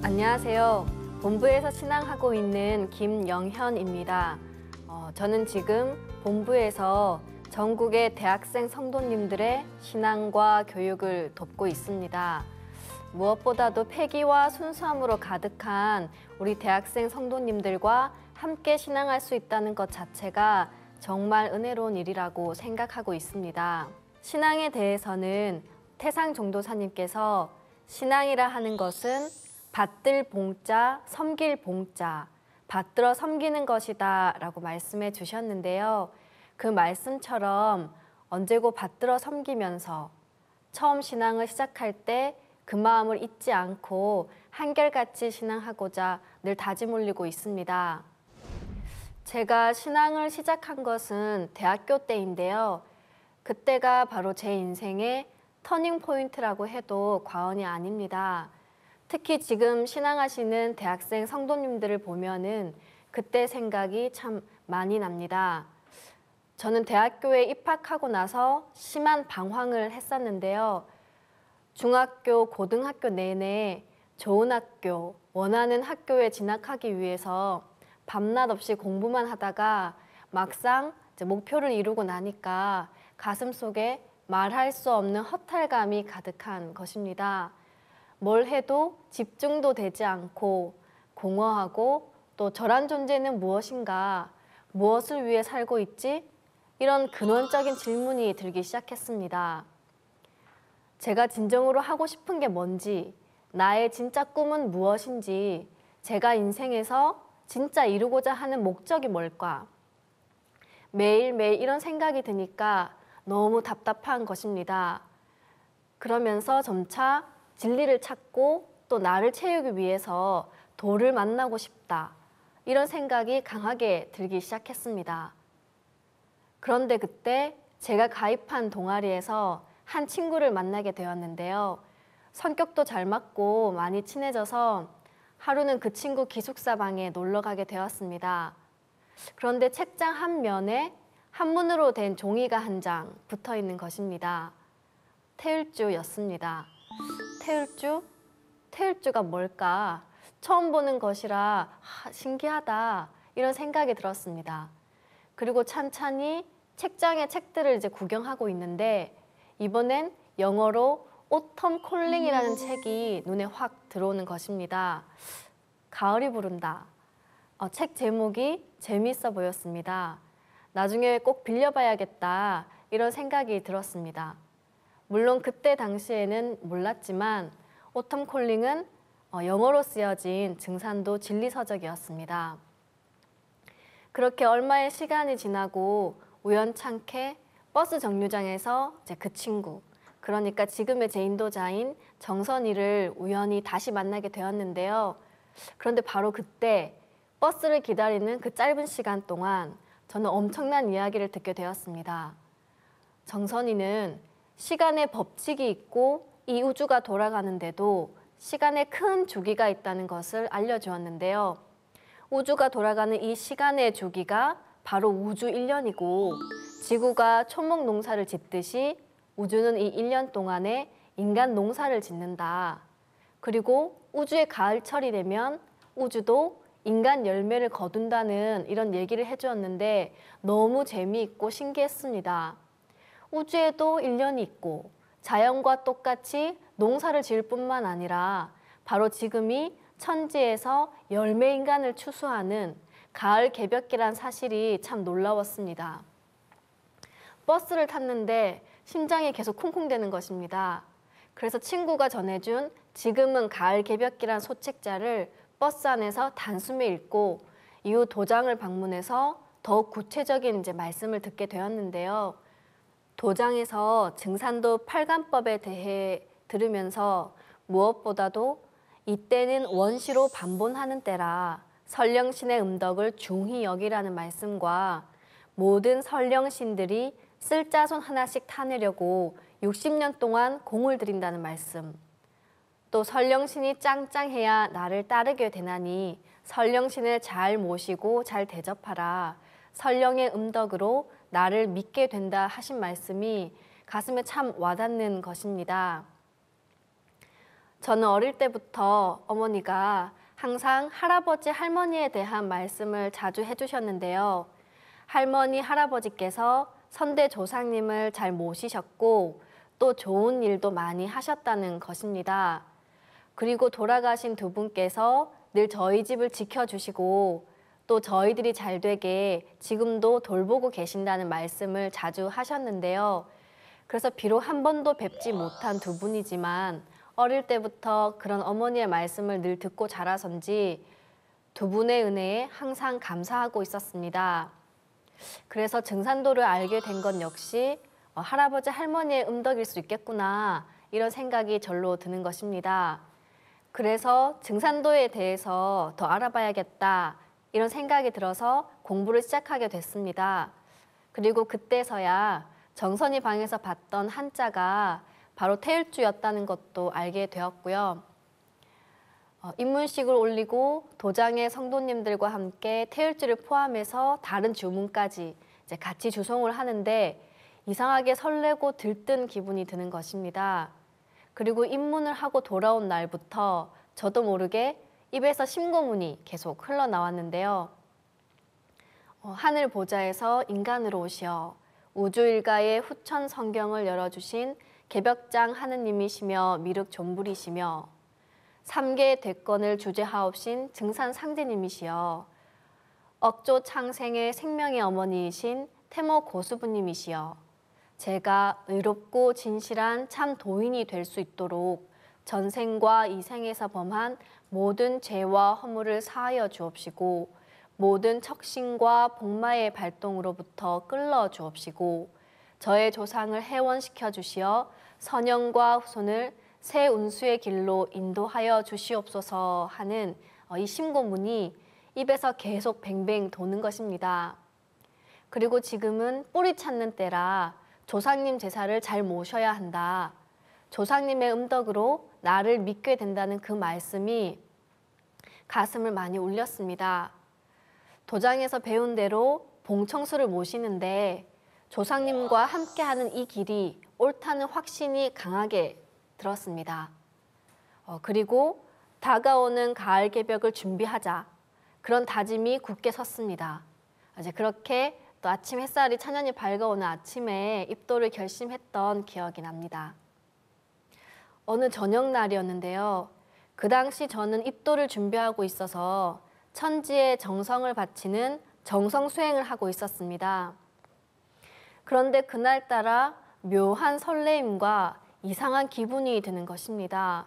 안녕하세요. 본부에서 신앙하고 있는 김영현입니다. 어, 저는 지금 본부에서 전국의 대학생 성도님들의 신앙과 교육을 돕고 있습니다. 무엇보다도 패기와 순수함으로 가득한 우리 대학생 성도님들과 함께 신앙할 수 있다는 것 자체가 정말 은혜로운 일이라고 생각하고 있습니다. 신앙에 대해서는 태상 종도사님께서 신앙이라 하는 것은 받들 봉자, 섬길 봉자, 받들어 섬기는 것이다 라고 말씀해 주셨는데요. 그 말씀처럼 언제고 받들어 섬기면서 처음 신앙을 시작할 때 그 마음을 잊지 않고 한결같이 신앙하고자 늘 다짐올리고 있습니다. 제가 신앙을 시작한 것은 대학교 때인데요. 그때가 바로 제 인생의 터닝 포인트라고 해도 과언이 아닙니다. 특히 지금 신앙하시는 대학생 성도님들을 보면은 그때 생각이 참 많이 납니다. 저는 대학교에 입학하고 나서 심한 방황을 했었는데요. 중학교, 고등학교 내내 좋은 학교, 원하는 학교에 진학하기 위해서 밤낮 없이 공부만 하다가 막상 목표를 이루고 나니까 가슴 속에 말할 수 없는 허탈감이 가득한 것입니다. 뭘 해도 집중도 되지 않고 공허하고 또 저란 존재는 무엇인가 무엇을 위해 살고 있지? 이런 근원적인 질문이 들기 시작했습니다. 제가 진정으로 하고 싶은 게 뭔지, 나의 진짜 꿈은 무엇인지, 제가 인생에서 진짜 이루고자 하는 목적이 뭘까? 매일매일 이런 생각이 드니까 너무 답답한 것입니다. 그러면서 점차 진리를 찾고 또 나를 채우기 위해서 도를 만나고 싶다. 이런 생각이 강하게 들기 시작했습니다. 그런데 그때 제가 가입한 동아리에서 한 친구를 만나게 되었는데요. 성격도 잘 맞고 많이 친해져서 하루는 그 친구 기숙사 방에 놀러 가게 되었습니다. 그런데 책장 한 면에 한문으로 된 종이가 한 장 붙어 있는 것입니다. 태일주였습니다. 태울주 태율주가 뭘까? 처음 보는 것이라 아, 신기하다 이런 생각이 들었습니다. 그리고 찬찬히 책장의 책들을 이제 구경하고 있는데 이번엔 영어로 오텀 콜링이라는 책이 눈에 확 들어오는 것입니다. 가을이 부른다. 어, 책 제목이 재미있어 보였습니다. 나중에 꼭 빌려봐야겠다 이런 생각이 들었습니다. 물론 그때 당시에는 몰랐지만 오텀 콜링은 어, 영어로 쓰여진 증산도 진리서적이었습니다. 그렇게 얼마의 시간이 지나고 우연찮게 버스 정류장에서 이제 그 친구, 그러니까 지금의 제 인도자인 정선이를 우연히 다시 만나게 되었는데요. 그런데 바로 그때 버스를 기다리는 그 짧은 시간 동안 저는 엄청난 이야기를 듣게 되었습니다. 정선이는 시간의 법칙이 있고 이 우주가 돌아가는데도 시간에큰 주기가 있다는 것을 알려주었는데요. 우주가 돌아가는 이 시간의 주기가 바로 우주 일년이고 지구가 천목 농사를 짓듯이 우주는 이일년 동안에 인간 농사를 짓는다. 그리고 우주의 가을철이 되면 우주도 인간 열매를 거둔다는 이런 얘기를 해주었는데 너무 재미있고 신기했습니다. 호주에도 1년이 있고 자연과 똑같이 농사를 지을 뿐만 아니라 바로 지금이 천지에서 열매 인간을 추수하는 가을 개벽기란 사실이 참 놀라웠습니다. 버스를 탔는데 심장이 계속 쿵쿵대는 것입니다. 그래서 친구가 전해준 지금은 가을 개벽기란 소책자를 버스 안에서 단숨에 읽고 이후 도장을 방문해서 더욱 구체적인 이제 말씀을 듣게 되었는데요. 도장에서 증산도 팔간법에 대해 들으면서 무엇보다도 이때는 원시로 반본하는 때라 설령신의 음덕을 중히 여기라는 말씀과 모든 설령신들이 쓸자손 하나씩 타내려고 60년 동안 공을 들인다는 말씀 또 설령신이 짱짱해야 나를 따르게 되나니 설령신을 잘 모시고 잘 대접하라 설령의 음덕으로 나를 믿게 된다 하신 말씀이 가슴에 참 와닿는 것입니다. 저는 어릴 때부터 어머니가 항상 할아버지 할머니에 대한 말씀을 자주 해주셨는데요. 할머니 할아버지께서 선대 조상님을 잘 모시셨고 또 좋은 일도 많이 하셨다는 것입니다. 그리고 돌아가신 두 분께서 늘 저희 집을 지켜주시고 또 저희들이 잘 되게 지금도 돌보고 계신다는 말씀을 자주 하셨는데요. 그래서 비록 한 번도 뵙지 못한 두 분이지만 어릴 때부터 그런 어머니의 말씀을 늘 듣고 자라선지 두 분의 은혜에 항상 감사하고 있었습니다. 그래서 증산도를 알게 된 건 역시 어, 할아버지 할머니의 음덕일 수 있겠구나 이런 생각이 절로 드는 것입니다. 그래서 증산도에 대해서 더 알아봐야겠다 이런 생각이 들어서 공부를 시작하게 됐습니다. 그리고 그때서야 정선이 방에서 봤던 한자가 바로 태일주였다는 것도 알게 되었고요. 어, 입문식을 올리고 도장의 성도님들과 함께 태일주를 포함해서 다른 주문까지 같이 주송을 하는데 이상하게 설레고 들뜬 기분이 드는 것입니다. 그리고 입문을 하고 돌아온 날부터 저도 모르게 입에서 심고문이 계속 흘러나왔는데요. 어, 하늘 보좌에서 인간으로 오시어 우주 일가의 후천 성경을 열어주신 개벽장 하느님이시며 미륵 존불이시며 삼계 대권을 주제하옵신 증산 상제님이시여 억조 창생의 생명의 어머니이신 태모 고수부님이시여 제가 의롭고 진실한 참 도인이 될 수 있도록 전생과 이생에서 범한 모든 죄와 허물을 사하여 주옵시고 모든 척신과 복마의 발동으로부터 끌러 주옵시고 저의 조상을 해원시켜 주시어 선영과 후손을 새 운수의 길로 인도하여 주시옵소서 하는 이 신고문이 입에서 계속 뱅뱅 도는 것입니다. 그리고 지금은 뿌리 찾는 때라 조상님 제사를 잘 모셔야 한다. 조상님의 음덕으로 나를 믿게 된다는 그 말씀이 가슴을 많이 울렸습니다. 도장에서 배운 대로 봉청수를 모시는데 조상님과 함께하는 이 길이 옳다는 확신이 강하게 들었습니다. 어, 그리고 다가오는 가을 개벽을 준비하자 그런 다짐이 굳게 섰습니다. 이제 그렇게 또 아침 햇살이 찬연히 밝아오는 아침에 입도를 결심했던 기억이 납니다. 어느 저녁 날이었는데요. 그 당시 저는 입도를 준비하고 있어서 천지에 정성을 바치는 정성 수행을 하고 있었습니다. 그런데 그날따라 묘한 설레임과 이상한 기분이 드는 것입니다.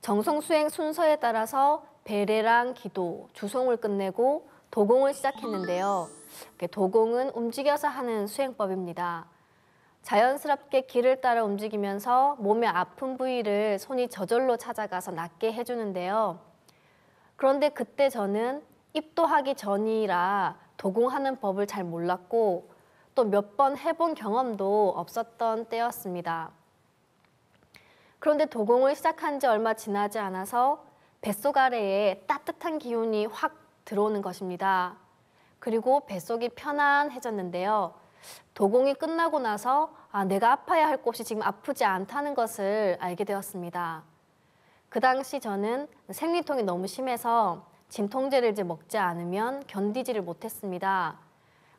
정성 수행 순서에 따라서 베레랑 기도, 주송을 끝내고 도공을 시작했는데요. 그 도공은 움직여서 하는 수행법입니다. 자연스럽게 길을 따라 움직이면서 몸의 아픈 부위를 손이 저절로 찾아가서 낫게 해주는데요. 그런데 그때 저는 입도하기 전이라 도공하는 법을 잘 몰랐고 또 몇 번 해본 경험도 없었던 때였습니다. 그런데 도공을 시작한 지 얼마 지나지 않아서 뱃속 아래에 따뜻한 기운이 확 들어오는 것입니다. 그리고 뱃속이 편안해졌는데요. 도공이 끝나고 나서 아, 내가 아파야 할 곳이 지금 아프지 않다는 것을 알게 되었습니다. 그 당시 저는 생리통이 너무 심해서 진통제를 이제 먹지 않으면 견디지를 못했습니다.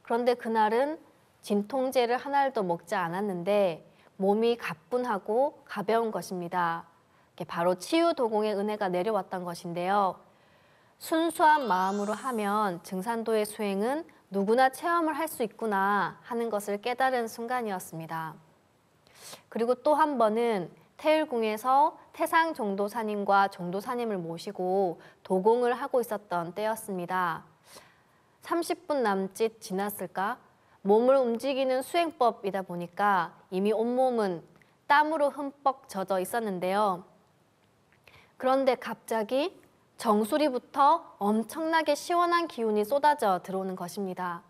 그런데 그날은 진통제를 한 알도 먹지 않았는데 몸이 가뿐하고 가벼운 것입니다. 바로 치유 도공의 은혜가 내려왔던 것인데요. 순수한 마음으로 하면 증산도의 수행은 누구나 체험을 할 수 있구나 하는 것을 깨달은 순간이었습니다. 그리고 또 한 번은 태일궁에서 태상 정도사님과 정도사님을 모시고 도공을 하고 있었던 때였습니다. 30분 남짓 지났을까? 몸을 움직이는 수행법이다 보니까 이미 온몸은 땀으로 흠뻑 젖어 있었는데요. 그런데 갑자기 정수리부터 엄청나게 시원한 기운이 쏟아져 들어오는 것입니다.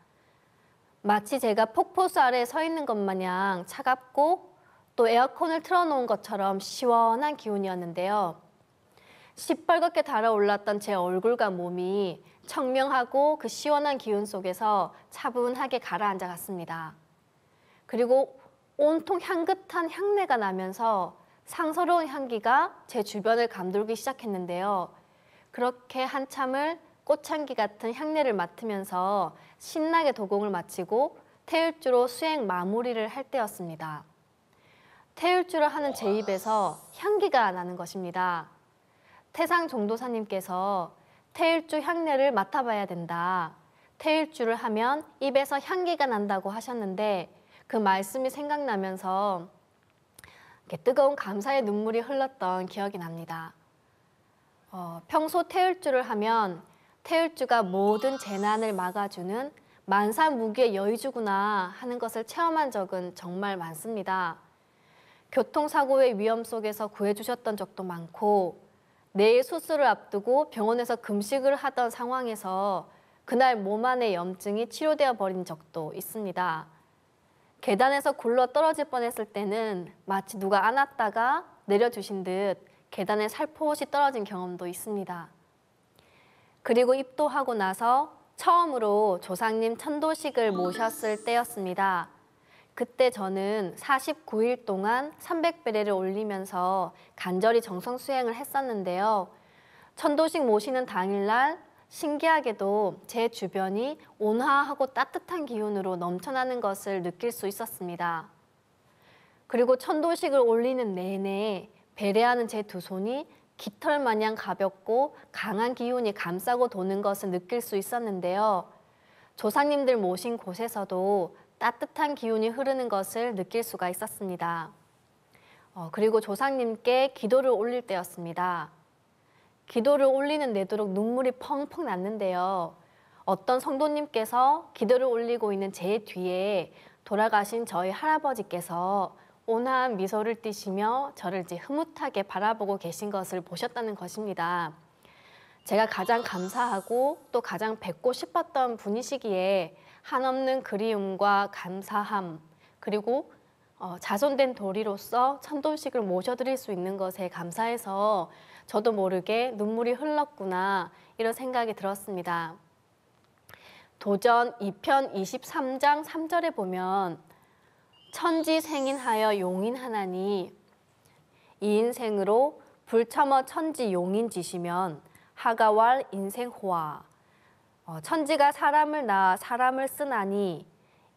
마치 제가 폭포수 아래에 서 있는 것 마냥 차갑고 또 에어컨을 틀어놓은 것처럼 시원한 기운이었는데요. 시뻘겋게 달아올랐던 제 얼굴과 몸이 청명하고 그 시원한 기운 속에서 차분하게 가라앉아 갔습니다. 그리고 온통 향긋한 향내가 나면서 상서로운 향기가 제 주변을 감돌기 시작했는데요. 그렇게 한참을 꽃향기 같은 향내를 맡으면서 신나게 도공을 마치고 태율주로 수행 마무리를 할 때였습니다. 태율주를 하는 제 입에서 향기가 나는 것입니다. 태상 종도사님께서 태일주 향내를 맡아봐야 된다. 태일주를 하면 입에서 향기가 난다고 하셨는데 그 말씀이 생각나면서 뜨거운 감사의 눈물이 흘렀던 기억이 납니다. 어, 평소 태울주를 하면 태울주가 모든 재난을 막아주는 만산무기의 여의주구나 하는 것을 체험한 적은 정말 많습니다. 교통사고의 위험 속에서 구해주셨던 적도 많고 내일 수술을 앞두고 병원에서 금식을 하던 상황에서 그날 몸 안의 염증이 치료되어 버린 적도 있습니다. 계단에서 굴러 떨어질 뻔했을 때는 마치 누가 안았다가 내려주신 듯 계단에 살포시 떨어진 경험도 있습니다. 그리고 입도하고 나서 처음으로 조상님 천도식을 모셨을 때였습니다. 그때 저는 49일 동안 300배례를 올리면서 간절히 정성 수행을 했었는데요. 천도식 모시는 당일날 신기하게도 제 주변이 온화하고 따뜻한 기운으로 넘쳐나는 것을 느낄 수 있었습니다. 그리고 천도식을 올리는 내내 배례하는 제 두 손이 깃털 마냥 가볍고 강한 기운이 감싸고 도는 것을 느낄 수 있었는데요. 조상님들 모신 곳에서도 따뜻한 기운이 흐르는 것을 느낄 수가 있었습니다. 어, 그리고 조상님께 기도를 올릴 때였습니다. 기도를 올리는 내도록 눈물이 펑펑 났는데요. 어떤 성도님께서 기도를 올리고 있는 제 뒤에 돌아가신 저희 할아버지께서 온화한 미소를 띠시며 저를 이제 흐뭇하게 바라보고 계신 것을 보셨다는 것입니다. 제가 가장 감사하고 또 가장 뵙고 싶었던 분이시기에 한없는 그리움과 감사함 그리고 어, 자손된 도리로서 천돈식을 모셔드릴 수 있는 것에 감사해서 저도 모르게 눈물이 흘렀구나 이런 생각이 들었습니다. 도전 2편 23장 3절에 보면 천지 생인하여 용인하나니 이 인생으로 불참어 천지 용인지시면 하가왈 인생호화 어, 천지가 사람을 낳아 사람을 쓰나니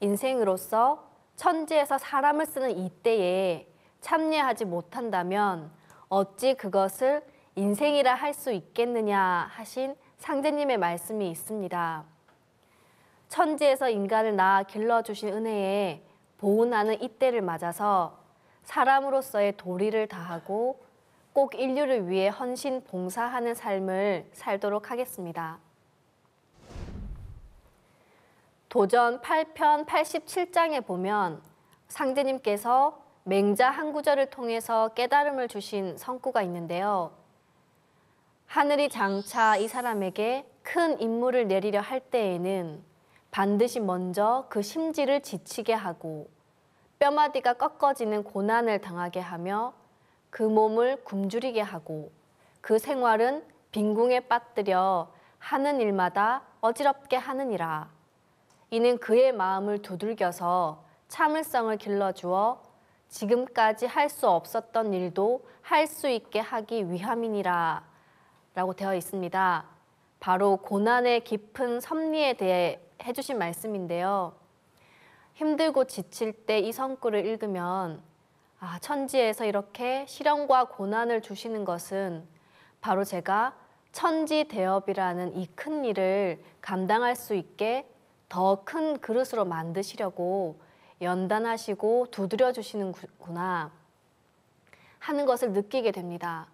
인생으로서 천지에서 사람을 쓰는 이때에 참여하지 못한다면 어찌 그것을 인생이라 할 수 있겠느냐 하신 상제님의 말씀이 있습니다. 천지에서 인간을 낳아 길러주신 은혜에 보온하는 이때를 맞아서 사람으로서의 도리를 다하고 꼭 인류를 위해 헌신 봉사하는 삶을 살도록 하겠습니다. 도전 8편 87장에 보면 상제님께서 맹자 한 구절을 통해서 깨달음을 주신 성구가 있는데요. 하늘이 장차 이 사람에게 큰 임무를 내리려 할 때에는 반드시 먼저 그 심지를 지치게 하고 뼈마디가 꺾어지는 고난을 당하게 하며 그 몸을 굶주리게 하고 그 생활은 빈궁에 빠뜨려 하는 일마다 어지럽게 하느니라. 이는 그의 마음을 두들겨서 참을성을 길러주어 지금까지 할 수 없었던 일도 할 수 있게 하기 위함이니라. 라고 되어 있습니다. 바로 고난의 깊은 섭리에 대해 해주신 말씀인데요. 힘들고 지칠 때 이성글를 읽으면 아, 천지에서 이렇게 시련과 고난을 주시는 것은 바로 제가 천지 대업이라는 이 큰 일을 감당할 수 있게 더 큰 그릇으로 만드시려고 연단하시고 두드려 주시는구나 하는 것을 느끼게 됩니다.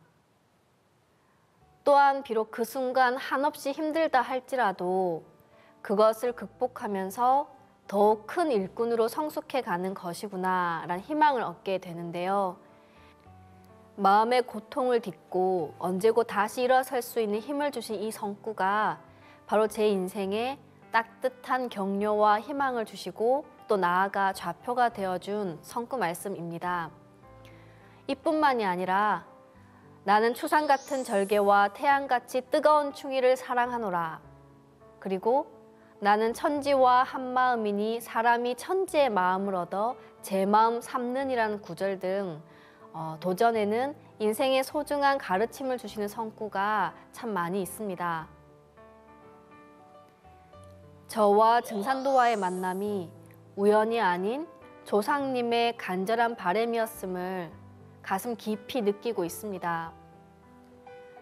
또한 비록 그 순간 한없이 힘들다 할지라도 그것을 극복하면서 더욱 큰 일꾼으로 성숙해 가는 것이구나 라는 희망을 얻게 되는데요. 마음의 고통을 딛고 언제고 다시 일어설 수 있는 힘을 주신 이 성구가 바로 제 인생에 따뜻한 격려와 희망을 주시고 또 나아가 좌표가 되어준 성구 말씀입니다. 이뿐만이 아니라 나는 추상 같은 절개와 태양같이 뜨거운 충이를 사랑하노라. 그리고 나는 천지와 한마음이니 사람이 천지의 마음을 얻어 제 마음 삼는이라는 구절 등 어, 도전에는 인생의 소중한 가르침을 주시는 성구가 참 많이 있습니다. 저와 증산도와의 만남이 우연이 아닌 조상님의 간절한 바램이었음을 가슴 깊이 느끼고 있습니다.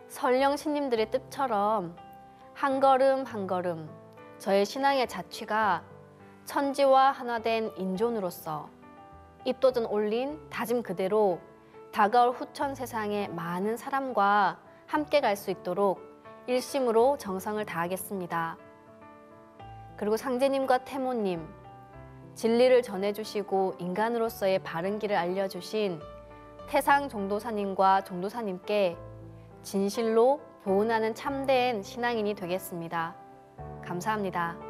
설령 신님들의 뜻처럼 한 걸음 한 걸음 저의 신앙의 자취가 천지와 하나된 인존으로서 입도전 올린 다짐 그대로 다가올 후천 세상에 많은 사람과 함께 갈 수 있도록 일심으로 정성을 다하겠습니다. 그리고 상제님과 태모님, 진리를 전해주시고 인간으로서의 바른 길을 알려주신 태상 종도사님과 종도사님께 진실로 보은하는 참된 신앙인이 되겠습니다. 감사합니다.